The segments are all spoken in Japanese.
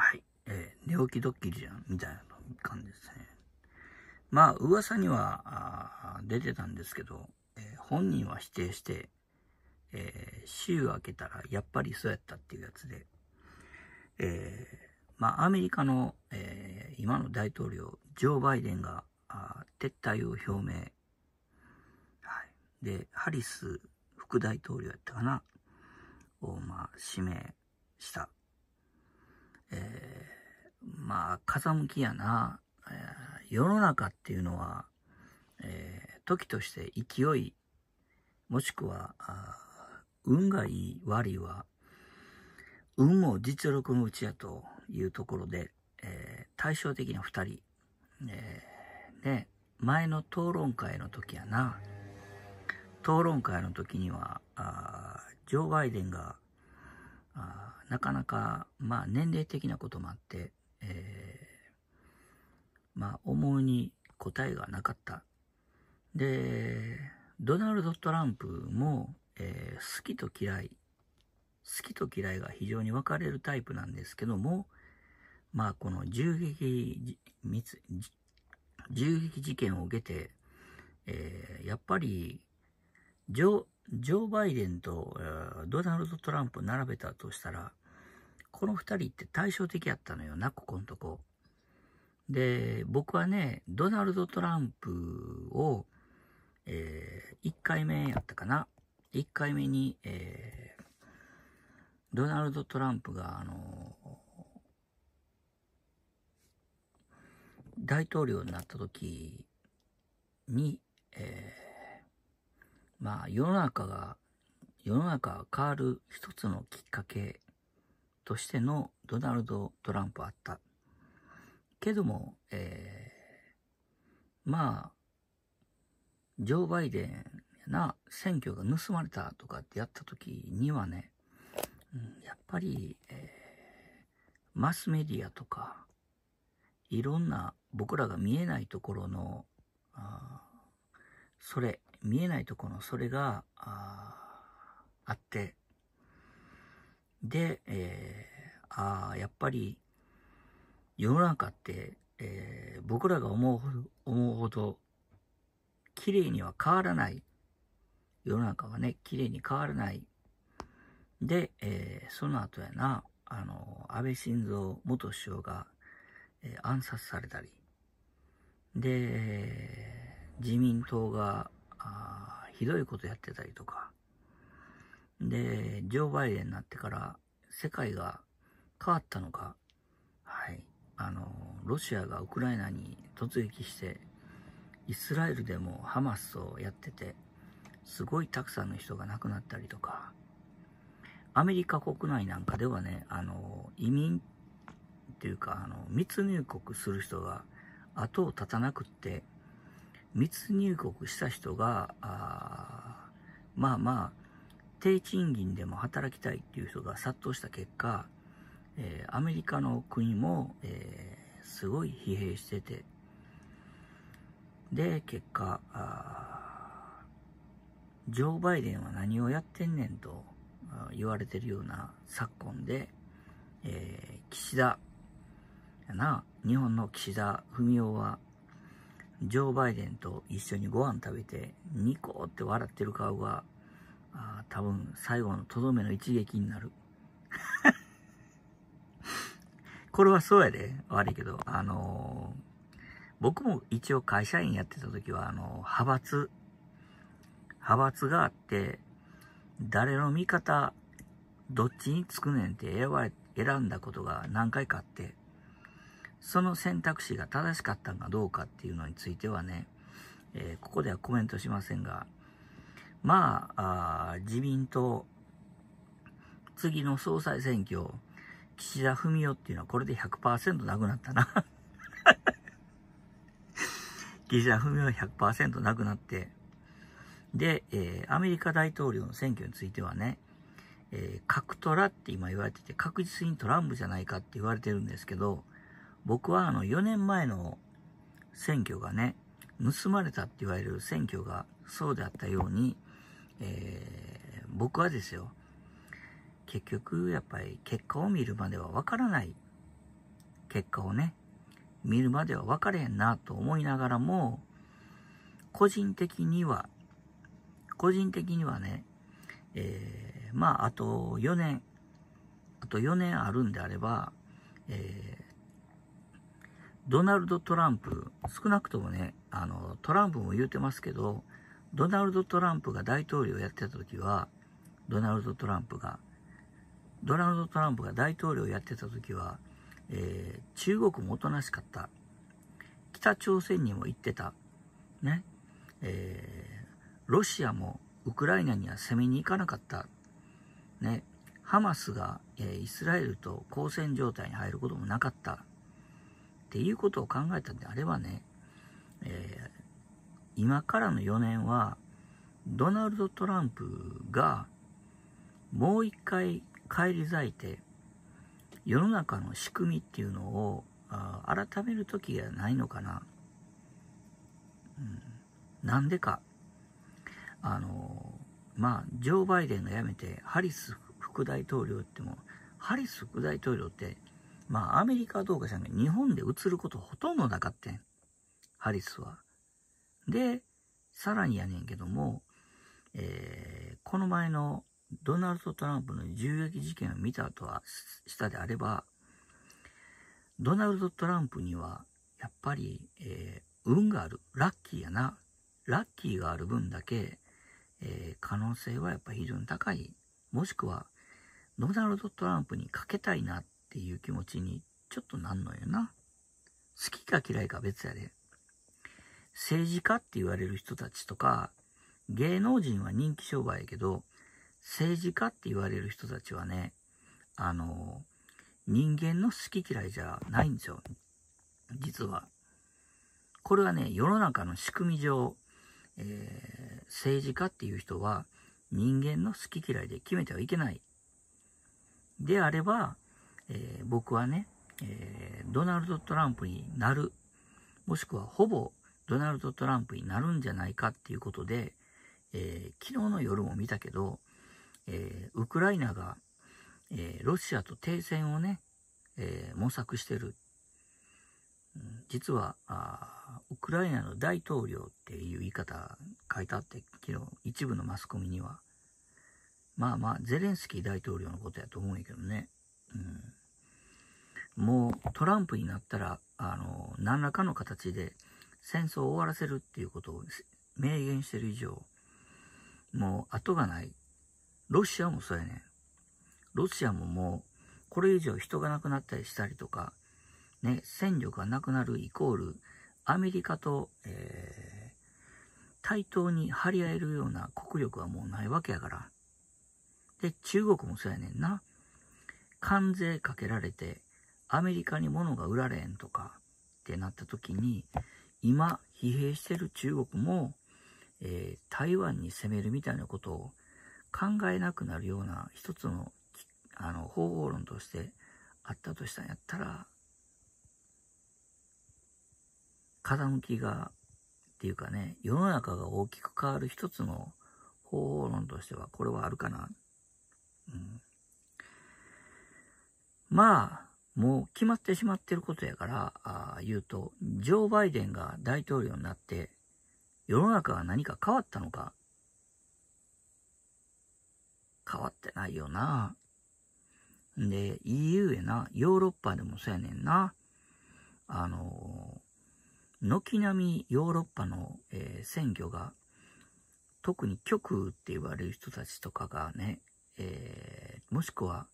はい。えー、寝起きドッキリじゃん、みたいな感じですね。まあ、噂には出てたんですけど、えー、本人は否定して、えー、週明けたらやっぱりそうやったっていうやつで、えー、まあ、アメリカの、え今の大統領、ジョー・バイデンが撤退を表明、はい、で、ハリス副大統領やったかな、を、まあ、指名したえー、まあ、風向きやな、えー、世の中っていうのは、えー、時として勢い、もしくは、運がいい悪いは、運も実力のうちやというところで、えー、対照的な2人、えー、ね、前の討論会の時やな、討論会の時には、ジョー・バイデンがなかなか、まあ、年齢的なこともあって、えー、まあ、思うに答えがなかった。で、ドナルド・トランプも、えー、好きと嫌い、好きと嫌いが非常に分かれるタイプなんですけども、まあ、この銃撃、銃撃事件を受けて、えー、やっぱり、ジョジョー・バイデンとドナルド・トランプを並べたとしたら、この二人って対照的やったのよな、ここのとこ。で、僕はね、ドナルド・トランプを、えー、1回目やったかな。1回目に、えー、ドナルド・トランプが、あの大統領になった時に、えー、まあ世の中が、世の中が変わる一つのきっかけとしてのドナルド・トランプあった。けども、えー、まあ、ジョー・バイデンな選挙が盗まれたとかってやった時にはね、うん、やっぱり、えー、マスメディアとか、いろんな僕らが見えないところの、あそれ、見えないところのそれがああって、で、えー、ああ、やっぱり世の中って、えー、僕らが思うほど、思うほど綺麗には変わらない。世の中はね、綺麗に変わらない。で、えー、その後やな、あの、安倍晋三元首相が、えー、暗殺されたり、で、自民党が、あひどいことやってたりとか、で、ジョー・バイデンになってから世界が変わったのか、はい、あの、ロシアがウクライナに突撃して、イスラエルでもハマスをやってて、すごいたくさんの人が亡くなったりとか、アメリカ国内なんかではね、あの、移民っていうか、あの、密入国する人が後を絶たなくって、密入国した人が、あまあまあ、低賃金でも働きたいっていう人が殺到した結果、えー、アメリカの国も、えー、すごい疲弊してて、で、結果、ジョー・バイデンは何をやってんねんと言われてるような昨今で、えー、岸田、やな、日本の岸田文雄は、ジョー・バイデンと一緒にご飯食べて、ニコって笑ってる顔があ多分最後のとどめの一撃になる。これはそうやで、悪いけど、あのー、僕も一応会社員やってた時は、あのー、派閥、派閥があって、誰の味方、どっちにつくねんって選んだことが何回かあって、その選択肢が正しかったんかどうかっていうのについてはね、えー、ここではコメントしませんが、まあ、あ自民党、次の総裁選挙、岸田文雄っていうのはこれで100%なくなったな 岸田文雄は100%なくなって、で、えー、アメリカ大統領の選挙についてはね、えー、核トラって今言われてて確実にトランプじゃないかって言われてるんですけど、僕はあの4年前の選挙がね、盗まれたって言われる選挙がそうであったように、えー、僕はですよ、結局やっぱり結果を見るまではわからない。結果をね、見るまでは分かれへんなと思いながらも、個人的には、個人的にはね、えー、まあ、あと4年、あと4年あるんであれば、えー、ドナルド・トランプ、少なくともね、あの、トランプも言うてますけど、ドナルド・トランプが大統領をやってた時は、ドナルド・トランプが、ドナルド・トランプが大統領をやってた時は、えー、中国もおとなしかった。北朝鮮にも行ってた。ね。えー、ロシアもウクライナには攻めに行かなかった。ね。ハマスが、えー、イスラエルと交戦状態に入ることもなかった。っていうことを考えたんであればね、えー今からの4年は、ドナルド・トランプが、もう一回返り咲いて、世の中の仕組みっていうのを、改める時がないのかな。な、うんでか。あの、まあ、ジョー・バイデンが辞めて、ハリス副大統領っても、ハリス副大統領って、まあ、アメリカはどうかしらなけ日本で移ることほとんどなかったん。ハリスは。で、さらにやねんけども、えー、この前のドナルド・トランプの銃撃事件を見たとは、したであれば、ドナルド・トランプには、やっぱり、えー、運がある。ラッキーやな。ラッキーがある分だけ、えー、可能性はやっぱ非常に高い。もしくは、ドナルド・トランプにかけたいなっていう気持ちにちょっとなんのよな。好きか嫌いか別やで。政治家って言われる人たちとか、芸能人は人気商売やけど、政治家って言われる人たちはね、あの、人間の好き嫌いじゃないんですよ。実は。これはね、世の中の仕組み上、えー、政治家っていう人は人間の好き嫌いで決めてはいけない。であれば、えー、僕はね、えー、ドナルド・トランプになる、もしくはほぼドナルド・トランプになるんじゃないかっていうことで、えー、昨日の夜も見たけど、えー、ウクライナが、えー、ロシアと停戦をね、え模索してる。実はあ、ウクライナの大統領っていう言い方書いてあって、昨日一部のマスコミには。まあまあ、ゼレンスキー大統領のことやと思うんやけどね。うん、もうトランプになったら、あの、何らかの形で、戦争を終わらせるっていうことを明言してる以上、もう後がない。ロシアもそうやねん。ロシアももう、これ以上人が亡くなったりしたりとか、ね、戦力がなくなるイコール、アメリカと、えー、対等に張り合えるような国力はもうないわけやから。で、中国もそうやねんな。関税かけられて、アメリカに物が売られんとかってなった時に、今疲弊してる中国も、えー、台湾に攻めるみたいなことを考えなくなるような一つのあの方法論としてあったとしたんやったら風向きがっていうかね世の中が大きく変わる一つの方法論としてはこれはあるかな。うん、まあもう決まってしまってることやから、あ言うと、ジョー・バイデンが大統領になって、世の中が何か変わったのか変わってないよな。で、EU やな、ヨーロッパでもそうやねんな。あの、軒並みヨーロッパの、えー、選挙が、特に極右って言われる人たちとかがね、えー、もしくは、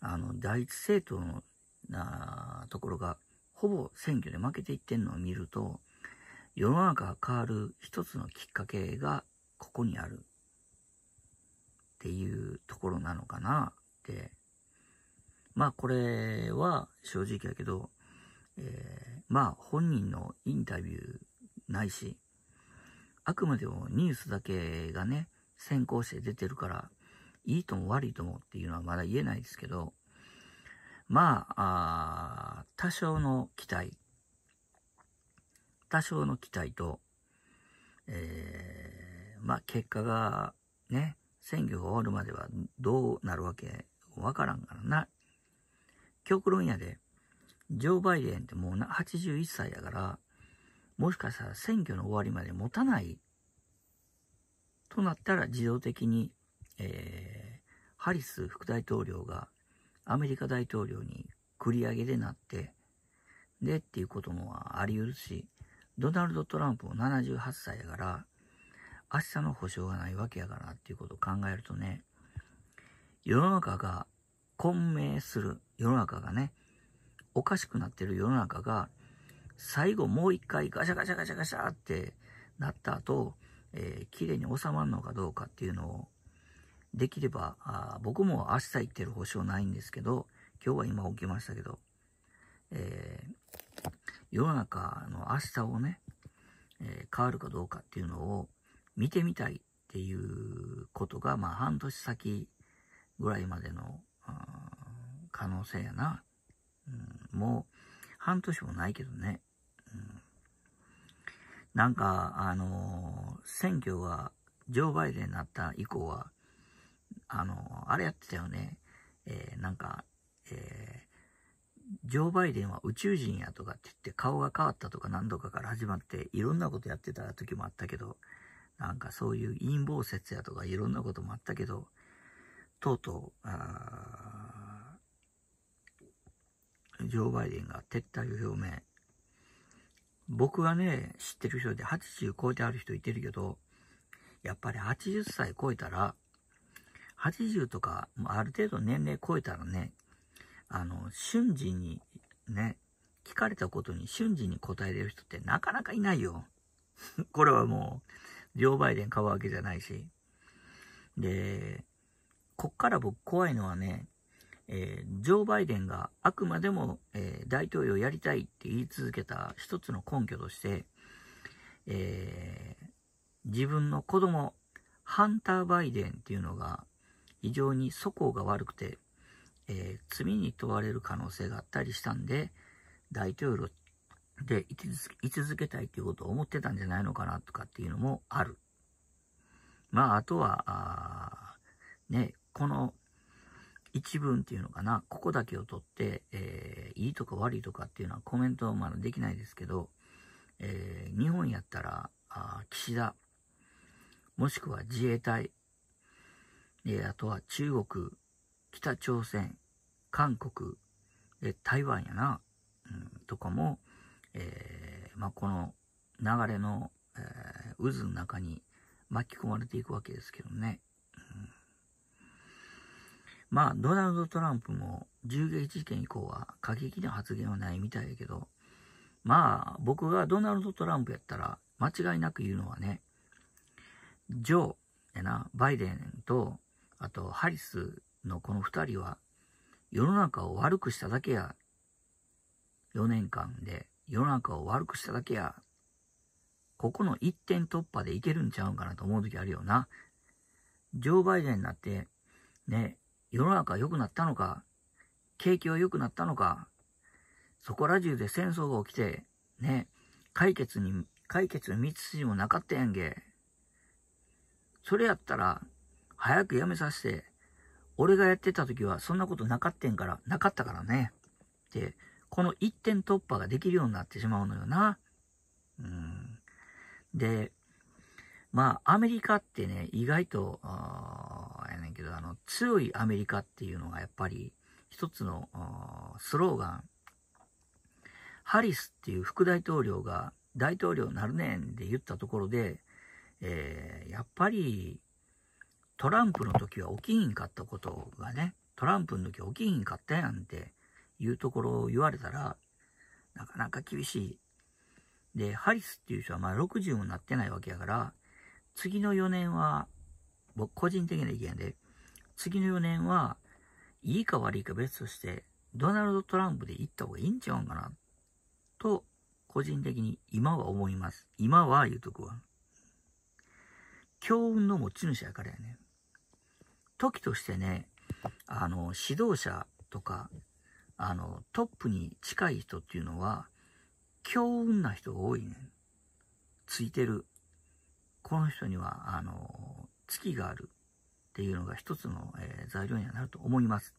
あの、第一政党のなところが、ほぼ選挙で負けていってんのを見ると、世の中が変わる一つのきっかけがここにあるっていうところなのかなって。まあこれは正直やけど、えー、まあ本人のインタビューないし、あくまでもニュースだけがね、先行して出てるから、いいとも悪いともっていうのはまだ言えないですけど、まあ、あ多少の期待、多少の期待と、えー、まあ結果がね、選挙が終わるまではどうなるわけわからんからな。極論やで、ジョー・バイデンってもう81歳やから、もしかしたら選挙の終わりまで持たないとなったら自動的に、えー、ハリス副大統領がアメリカ大統領に繰り上げでなって、でっていうこともあり得るし、ドナルド・トランプも78歳やから、明日の保証がないわけやからっていうことを考えるとね、世の中が混迷する、世の中がね、おかしくなってる世の中が、最後もう一回ガシャガシャガシャガシャってなった後、えー、綺麗に収まるのかどうかっていうのをできれば、あ僕も明日行ってる保証ないんですけど、今日は今起きましたけど、えー、世の中の明日をね、えー、変わるかどうかっていうのを見てみたいっていうことが、まあ半年先ぐらいまでの、可能性やな。うん、もう、半年もないけどね。うん、なんか、あのー、選挙がジョー・バイデンになった以降は、あの、あれやってたよね。えー、なんか、えー、ジョー・バイデンは宇宙人やとかって言って顔が変わったとか何度かから始まっていろんなことやってた時もあったけど、なんかそういう陰謀説やとかいろんなこともあったけど、とうとう、あジョー・バイデンが撤退を表明。僕がね、知ってる人で80超えてある人いてるけど、やっぱり80歳超えたら、80とか、ある程度年齢超えたらね、あの、瞬時にね、聞かれたことに瞬時に答えれる人ってなかなかいないよ。これはもう、ジョー・バイデン買うわけじゃないし。で、こっから僕怖いのはね、えー、ジョー・バイデンがあくまでも、えー、大統領やりたいって言い続けた一つの根拠として、えー、自分の子供、ハンター・バイデンっていうのが非常に素行が悪くて、えー、罪に問われる可能性があったりしたんで、大統領で居続けたいということを思ってたんじゃないのかなとかっていうのもある。まあ、あとは、あね、この一文っていうのかな、ここだけを取って、えー、いいとか悪いとかっていうのはコメントはまだできないですけど、えー、日本やったら、あ岸田、もしくは自衛隊、えあとは中国、北朝鮮、韓国、え台湾やな、うん、とかも、えー、まあ、この流れの、えー、渦の中に巻き込まれていくわけですけどね。うん、まあ、ドナルド・トランプも銃撃事件以降は過激な発言はないみたいやけど、まあ、僕がドナルド・トランプやったら間違いなく言うのはね、ジョーやな、バイデンとあとハリスのこの2人は世の中を悪くしただけや4年間で世の中を悪くしただけやここの一点突破でいけるんちゃうんかなと思う時あるよなジョー・バイデンになってね世の中良くなったのか景気は良くなったのかそこら中で戦争が起きてね解決に解決の道筋もなかったやんけそれやったら早く辞めさせて、俺がやってた時はそんなことなかってんから、なかったからね。で、この一点突破ができるようになってしまうのよな。うん。で、まあ、アメリカってね、意外と、あやねんけど、あの、強いアメリカっていうのがやっぱり、一つのスローガン。ハリスっていう副大統領が、大統領になるねんって言ったところで、えー、やっぱり、トランプの時は起きひんかったことがね、トランプの時は起きひんかったやんっていうところを言われたら、なかなか厳しい。で、ハリスっていう人はまあ60もなってないわけやから、次の4年は、僕個人的な意見で、次の4年は、いいか悪いか別として、ドナルド・トランプで行った方がいいんちゃうんかな、と、個人的に今は思います。今は言うとくわ。強運の持ち主やからやね。時としてね、あの、指導者とか、あの、トップに近い人っていうのは、強運な人が多いね。ついてる。この人には、あの、月があるっていうのが一つの、えー、材料にはなると思います。